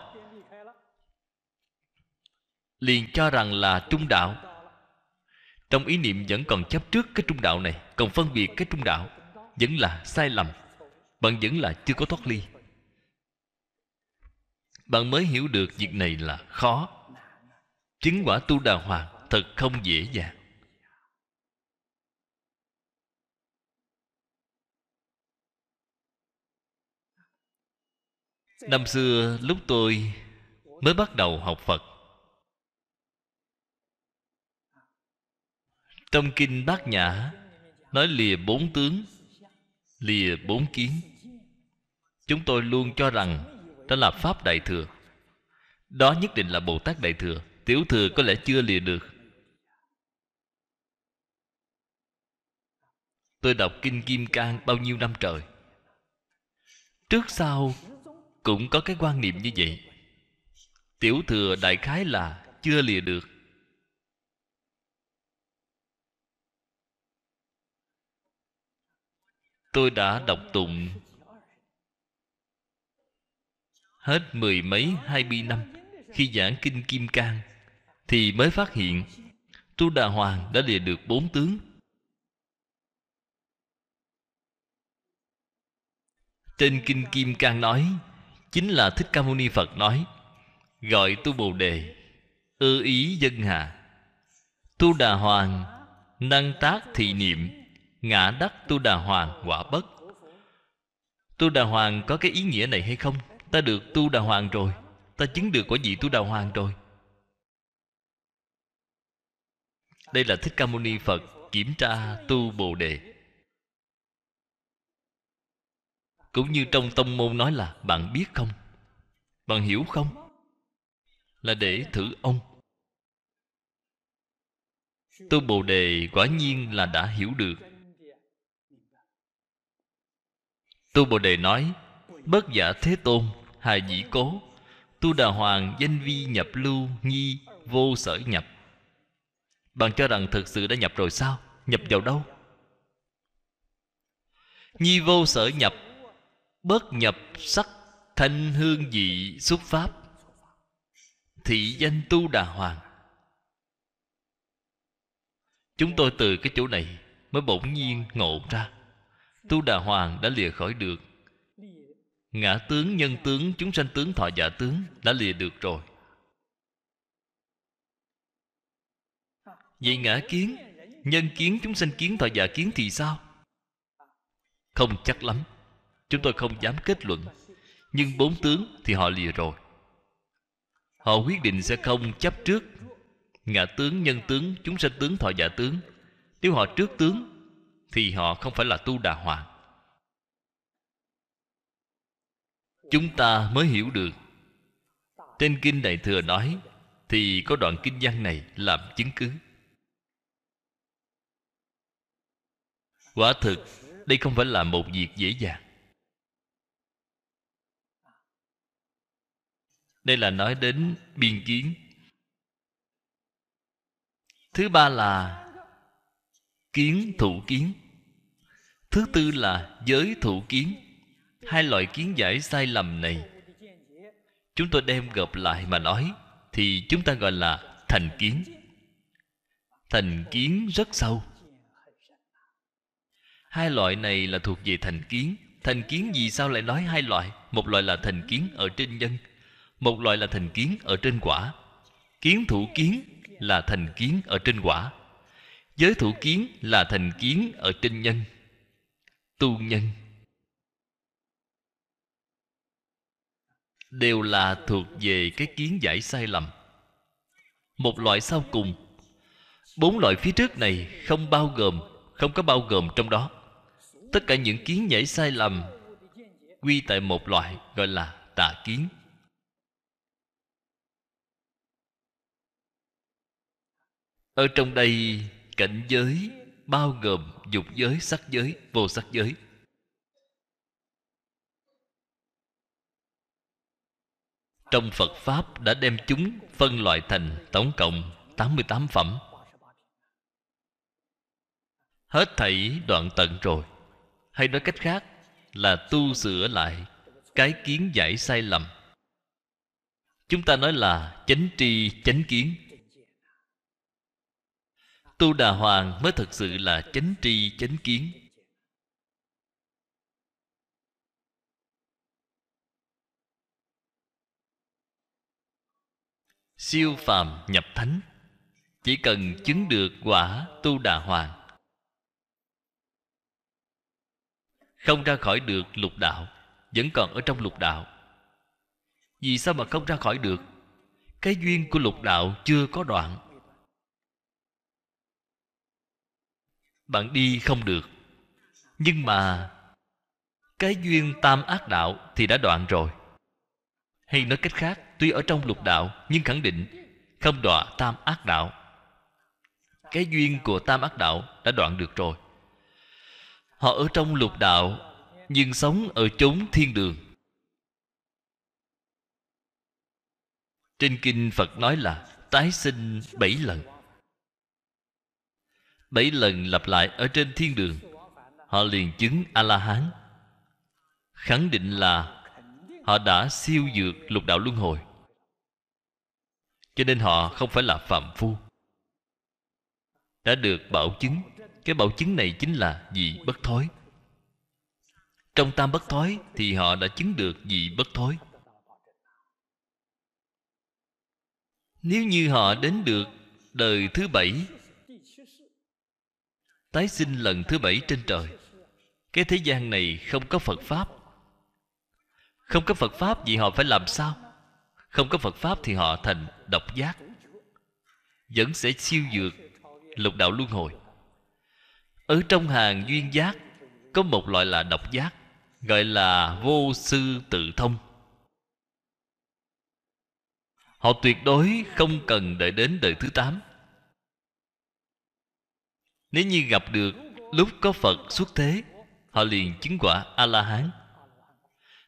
liền cho rằng là trung đạo trong ý niệm vẫn còn chấp trước cái trung đạo này còn phân biệt cái trung đạo vẫn là sai lầm bạn vẫn là chưa có thoát ly bạn mới hiểu được việc này là khó chứng quả tu đà hoàng thật không dễ dàng năm xưa lúc tôi mới bắt đầu học phật trong kinh bát nhã nói lìa bốn tướng lìa bốn kiến chúng tôi luôn cho rằng đó là pháp đại thừa đó nhất định là bồ tát đại thừa tiểu thừa có lẽ chưa lìa được tôi đọc kinh kim cang bao nhiêu năm trời trước sau cũng có cái quan niệm như vậy tiểu thừa đại khái là chưa lìa được tôi đã đọc tụng Hết mười mấy hai mươi năm Khi giảng Kinh Kim Cang Thì mới phát hiện Tu Đà Hoàng đã lìa được bốn tướng Trên Kinh Kim Cang nói Chính là Thích Ca Mâu Ni Phật nói Gọi tu Bồ Đề Ư ý dân hạ Tu Đà Hoàng Năng tác thị niệm Ngã đắc Tu Đà Hoàng quả bất Tu Đà Hoàng có cái ý nghĩa này hay không? ta được tu đà hoàng rồi ta chứng được quả vị tu đà hoàng rồi đây là thích ca mâu ni phật kiểm tra tu bồ đề cũng như trong tông môn nói là bạn biết không bạn hiểu không là để thử ông tu bồ đề quả nhiên là đã hiểu được tu bồ đề nói bất giả thế tôn hà dĩ cố tu đà hoàng danh vi nhập lưu nhi vô sở nhập bạn cho rằng thực sự đã nhập rồi sao nhập vào đâu nhi vô sở nhập bớt nhập sắc thanh hương dị xuất pháp thị danh tu đà hoàng chúng tôi từ cái chỗ này mới bỗng nhiên ngộ ra tu đà hoàng đã lìa khỏi được ngã tướng nhân tướng chúng sanh tướng thọ giả tướng đã lìa được rồi vậy ngã kiến nhân kiến chúng sanh kiến thọ giả kiến thì sao không chắc lắm chúng tôi không dám kết luận nhưng bốn tướng thì họ lìa rồi họ quyết định sẽ không chấp trước ngã tướng nhân tướng chúng sanh tướng thọ giả tướng nếu họ trước tướng thì họ không phải là tu đà hoàng chúng ta mới hiểu được trên kinh đại thừa nói thì có đoạn kinh văn này làm chứng cứ quả thực đây không phải là một việc dễ dàng đây là nói đến biên kiến thứ ba là kiến thủ kiến thứ tư là giới thủ kiến hai loại kiến giải sai lầm này chúng tôi đem gặp lại mà nói thì chúng ta gọi là thành kiến thành kiến rất sâu hai loại này là thuộc về thành kiến thành kiến vì sao lại nói hai loại một loại là thành kiến ở trên nhân một loại là thành kiến ở trên quả kiến thủ kiến là thành kiến ở trên quả giới thủ kiến là thành kiến ở trên nhân tu nhân đều là thuộc về cái kiến giải sai lầm một loại sau cùng bốn loại phía trước này không bao gồm không có bao gồm trong đó tất cả những kiến giải sai lầm quy tại một loại gọi là tà kiến ở trong đây cảnh giới bao gồm dục giới sắc giới vô sắc giới trong Phật Pháp đã đem chúng phân loại thành tổng cộng 88 phẩm Hết thảy đoạn tận rồi Hay nói cách khác là tu sửa lại cái kiến giải sai lầm Chúng ta nói là chánh tri chánh kiến Tu Đà Hoàng mới thực sự là chánh tri chánh kiến siêu phàm nhập thánh chỉ cần chứng được quả tu đà hoàng không ra khỏi được lục đạo vẫn còn ở trong lục đạo vì sao mà không ra khỏi được cái duyên của lục đạo chưa có đoạn bạn đi không được nhưng mà cái duyên tam ác đạo thì đã đoạn rồi hay nói cách khác tuy ở trong lục đạo nhưng khẳng định không đọa tam ác đạo cái duyên của tam ác đạo đã đoạn được rồi họ ở trong lục đạo nhưng sống ở chốn thiên đường trên kinh phật nói là tái sinh bảy lần bảy lần lặp lại ở trên thiên đường họ liền chứng a la hán khẳng định là họ đã siêu dược lục đạo luân hồi cho nên họ không phải là phạm phu đã được bảo chứng cái bảo chứng này chính là vị bất thối trong tam bất thối thì họ đã chứng được vị bất thối nếu như họ đến được đời thứ bảy tái sinh lần thứ bảy trên trời cái thế gian này không có phật pháp không có phật pháp vậy họ phải làm sao không có phật pháp thì họ thành độc giác vẫn sẽ siêu dược lục đạo luân hồi ở trong hàng duyên giác có một loại là độc giác gọi là vô sư tự thông họ tuyệt đối không cần đợi đến đời thứ tám nếu như gặp được lúc có phật xuất thế họ liền chứng quả a la hán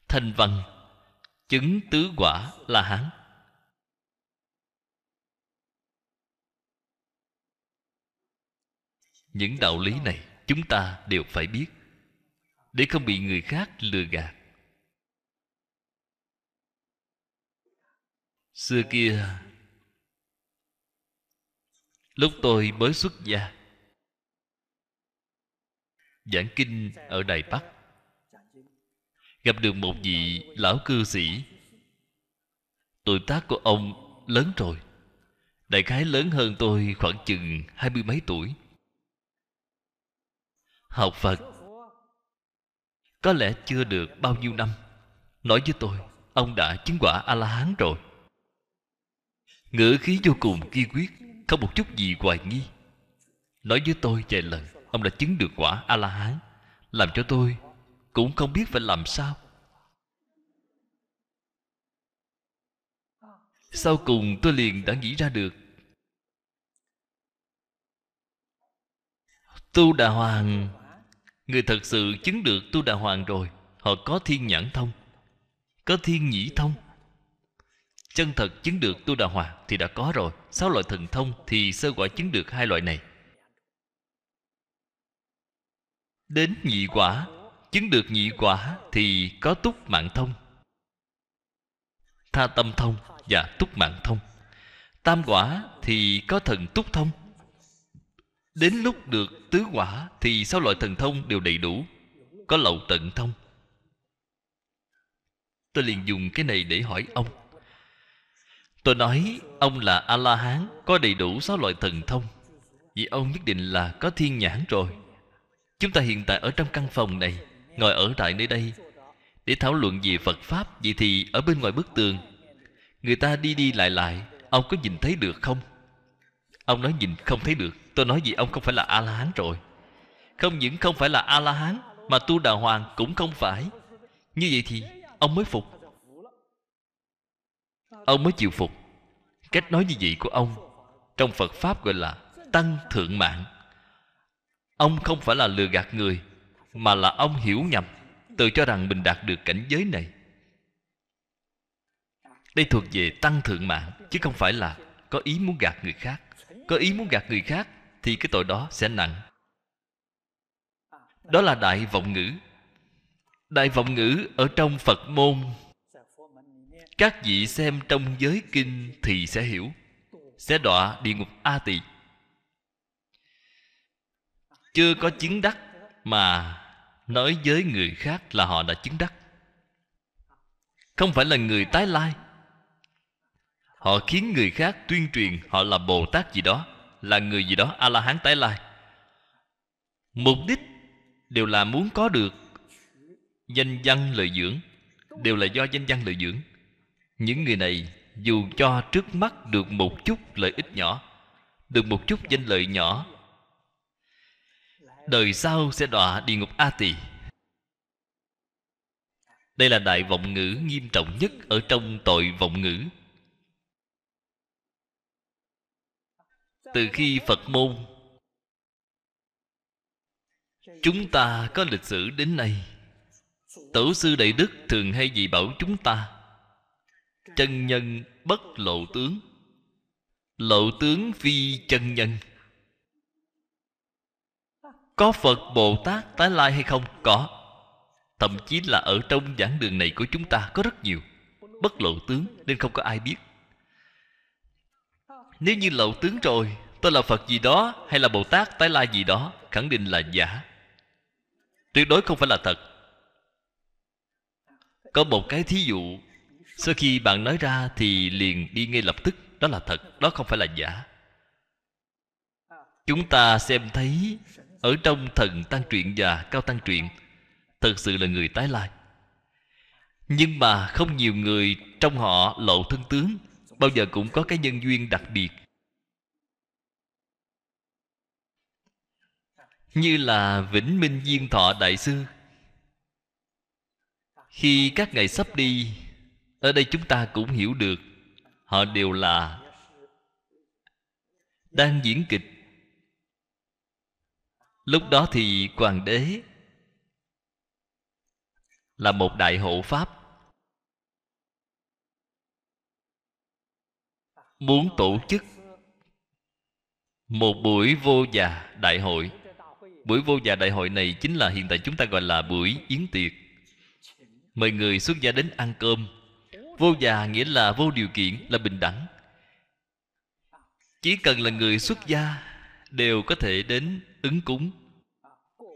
thành văn chứng tứ quả là hán những đạo lý này chúng ta đều phải biết để không bị người khác lừa gạt xưa kia lúc tôi mới xuất gia giảng kinh ở đài bắc gặp được một vị lão cư sĩ tuổi tác của ông lớn rồi đại khái lớn hơn tôi khoảng chừng hai mươi mấy tuổi học phật có lẽ chưa được bao nhiêu năm nói với tôi ông đã chứng quả a la hán rồi ngữ khí vô cùng kiên quyết không một chút gì hoài nghi nói với tôi vài lần ông đã chứng được quả a la hán làm cho tôi cũng không biết phải làm sao sau cùng tôi liền đã nghĩ ra được tu đà hoàng người thật sự chứng được tu đà hoàng rồi họ có thiên nhãn thông có thiên nhĩ thông chân thật chứng được tu đà hoàng thì đã có rồi sáu loại thần thông thì sơ quả chứng được hai loại này đến nhị quả chứng được nhị quả thì có túc mạng thông tha tâm thông và túc mạng thông tam quả thì có thần túc thông đến lúc được tứ quả thì sáu loại thần thông đều đầy đủ có lậu tận thông tôi liền dùng cái này để hỏi ông tôi nói ông là a la hán có đầy đủ sáu loại thần thông vì ông nhất định là có thiên nhãn rồi chúng ta hiện tại ở trong căn phòng này ngồi ở tại nơi đây để thảo luận về Phật Pháp Vậy thì ở bên ngoài bức tường Người ta đi đi lại lại Ông có nhìn thấy được không? Ông nói nhìn không thấy được Tôi nói gì ông không phải là A-la-hán rồi Không những không phải là A-la-hán Mà Tu Đà Hoàng cũng không phải Như vậy thì ông mới phục Ông mới chịu phục Cách nói như vậy của ông Trong Phật Pháp gọi là Tăng Thượng Mạng Ông không phải là lừa gạt người mà là ông hiểu nhầm tự cho rằng mình đạt được cảnh giới này đây thuộc về tăng thượng mạng chứ không phải là có ý muốn gạt người khác có ý muốn gạt người khác thì cái tội đó sẽ nặng đó là đại vọng ngữ đại vọng ngữ ở trong phật môn các vị xem trong giới kinh thì sẽ hiểu sẽ đọa địa ngục a tỳ chưa có chứng đắc mà nói với người khác là họ đã chứng đắc không phải là người tái lai họ khiến người khác tuyên truyền họ là bồ tát gì đó là người gì đó a la hán tái lai mục đích đều là muốn có được danh văn lợi dưỡng đều là do danh văn lợi dưỡng những người này dù cho trước mắt được một chút lợi ích nhỏ được một chút danh lợi nhỏ đời sau sẽ đọa địa ngục a tỳ đây là đại vọng ngữ nghiêm trọng nhất ở trong tội vọng ngữ từ khi phật môn chúng ta có lịch sử đến nay tổ sư đại đức thường hay dạy bảo chúng ta chân nhân bất lộ tướng lộ tướng phi chân nhân có phật bồ tát tái lai hay không có thậm chí là ở trong giảng đường này của chúng ta có rất nhiều bất lộ tướng nên không có ai biết nếu như lộ tướng rồi tôi là phật gì đó hay là bồ tát tái lai gì đó khẳng định là giả tuyệt đối không phải là thật có một cái thí dụ sau khi bạn nói ra thì liền đi ngay lập tức đó là thật đó không phải là giả chúng ta xem thấy ở trong thần tăng truyện và cao tăng truyện thật sự là người tái lai nhưng mà không nhiều người trong họ lộ thân tướng bao giờ cũng có cái nhân duyên đặc biệt như là vĩnh minh viên thọ đại sư khi các ngày sắp đi ở đây chúng ta cũng hiểu được họ đều là đang diễn kịch lúc đó thì hoàng đế là một đại hộ pháp muốn tổ chức một buổi vô già đại hội buổi vô già đại hội này chính là hiện tại chúng ta gọi là buổi yến tiệc mời người xuất gia đến ăn cơm vô già nghĩa là vô điều kiện là bình đẳng chỉ cần là người xuất gia đều có thể đến ứng cúng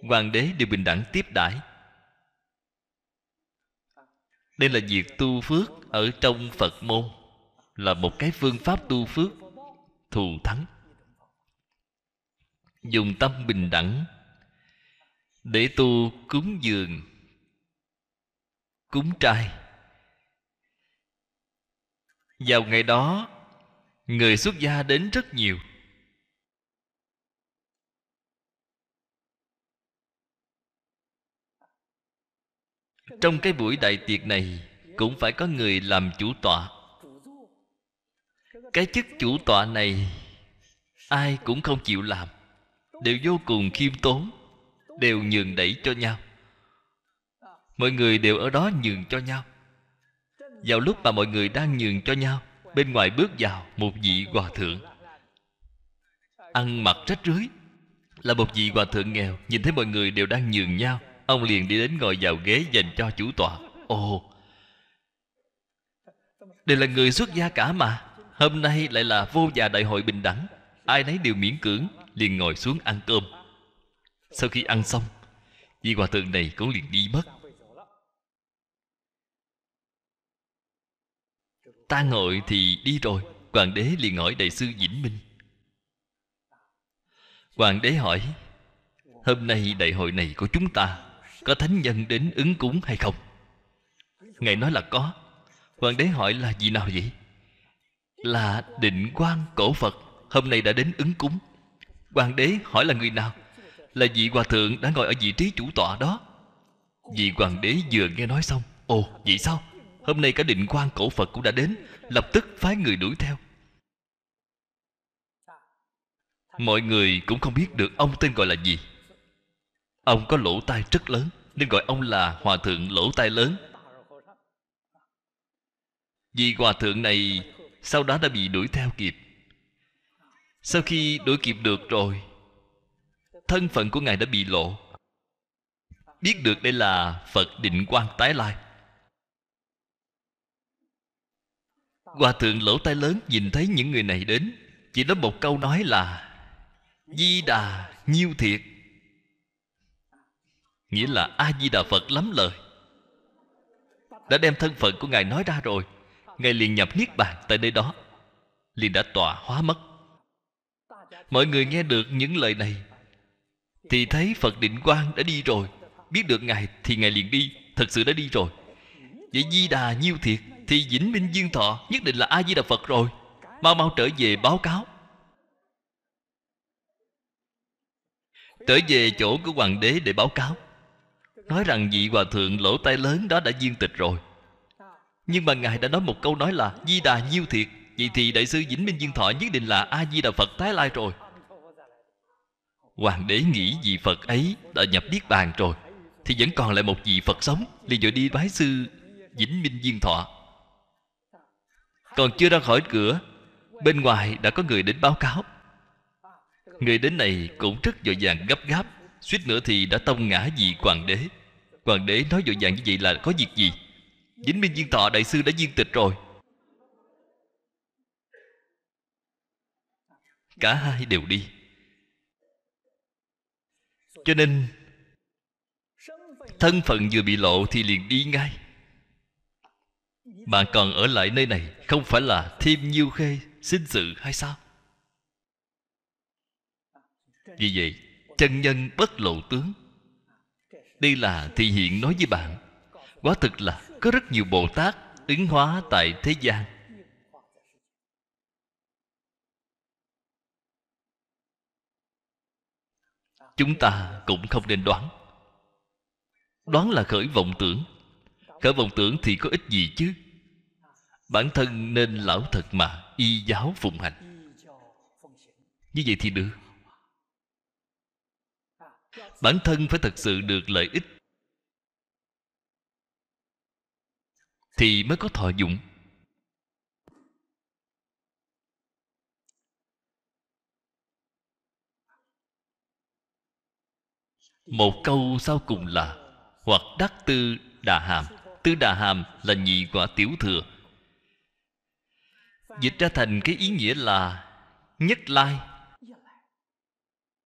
hoàng đế đều bình đẳng tiếp đãi đây là việc tu phước ở trong phật môn là một cái phương pháp tu phước thù thắng dùng tâm bình đẳng để tu cúng dường cúng trai vào ngày đó người xuất gia đến rất nhiều trong cái buổi đại tiệc này cũng phải có người làm chủ tọa cái chức chủ tọa này ai cũng không chịu làm đều vô cùng khiêm tốn đều nhường đẩy cho nhau mọi người đều ở đó nhường cho nhau vào lúc mà mọi người đang nhường cho nhau bên ngoài bước vào một vị hòa thượng ăn mặc rách rưới là một vị hòa thượng nghèo nhìn thấy mọi người đều đang nhường nhau Ông liền đi đến ngồi vào ghế dành cho chủ tọa Ồ Đây là người xuất gia cả mà Hôm nay lại là vô già đại hội bình đẳng Ai nấy đều miễn cưỡng Liền ngồi xuống ăn cơm Sau khi ăn xong Vị hòa thượng này cũng liền đi mất Ta ngồi thì đi rồi Hoàng đế liền hỏi đại sư Vĩnh Minh Hoàng đế hỏi Hôm nay đại hội này của chúng ta có thánh nhân đến ứng cúng hay không ngài nói là có hoàng đế hỏi là gì nào vậy là định quan cổ phật hôm nay đã đến ứng cúng hoàng đế hỏi là người nào là vị hòa thượng đã ngồi ở vị trí chủ tọa đó vị hoàng đế vừa nghe nói xong ồ vậy sao hôm nay cả định quan cổ phật cũng đã đến lập tức phái người đuổi theo mọi người cũng không biết được ông tên gọi là gì ông có lỗ tai rất lớn nên gọi ông là hòa thượng lỗ tai lớn vì hòa thượng này sau đó đã bị đuổi theo kịp sau khi đuổi kịp được rồi thân phận của ngài đã bị lộ biết được đây là phật định quan tái lai hòa thượng lỗ tai lớn nhìn thấy những người này đến chỉ nói một câu nói là di đà nhiêu thiệt nghĩa là a di đà phật lắm lời đã đem thân phận của ngài nói ra rồi ngài liền nhập niết bàn tại nơi đó liền đã tỏa hóa mất mọi người nghe được những lời này thì thấy phật định quang đã đi rồi biết được ngài thì ngài liền đi thật sự đã đi rồi vậy di đà nhiêu thiệt thì vĩnh minh dương thọ nhất định là a di đà phật rồi mau mau trở về báo cáo trở về chỗ của hoàng đế để báo cáo nói rằng vị hòa thượng lỗ tai lớn đó đã viên tịch rồi nhưng mà ngài đã nói một câu nói là di đà nhiêu thiệt vậy thì đại sư vĩnh minh viên thọ nhất định là a di đà phật tái lai rồi hoàng đế nghĩ vị phật ấy đã nhập niết bàn rồi thì vẫn còn lại một vị phật sống liền rồi đi bái sư vĩnh minh viên thọ còn chưa ra khỏi cửa bên ngoài đã có người đến báo cáo người đến này cũng rất dội vàng gấp gáp Suýt nữa thì đã tông ngã vị hoàng đế Hoàng đế nói dội vàng như vậy là có việc gì Dính Minh Viên Thọ Đại Sư đã viên tịch rồi Cả hai đều đi Cho nên Thân phận vừa bị lộ thì liền đi ngay Mà còn ở lại nơi này Không phải là thêm nhiêu khê Xin sự hay sao Vì vậy chân nhân bất lộ tướng đây là thị hiện nói với bạn quả thực là có rất nhiều bồ tát ứng hóa tại thế gian chúng ta cũng không nên đoán đoán là khởi vọng tưởng khởi vọng tưởng thì có ích gì chứ bản thân nên lão thật mà y giáo phụng hành như vậy thì được bản thân phải thật sự được lợi ích thì mới có thọ dụng một câu sau cùng là hoặc đắc tư đà hàm tư đà hàm là nhị quả tiểu thừa dịch ra thành cái ý nghĩa là nhất lai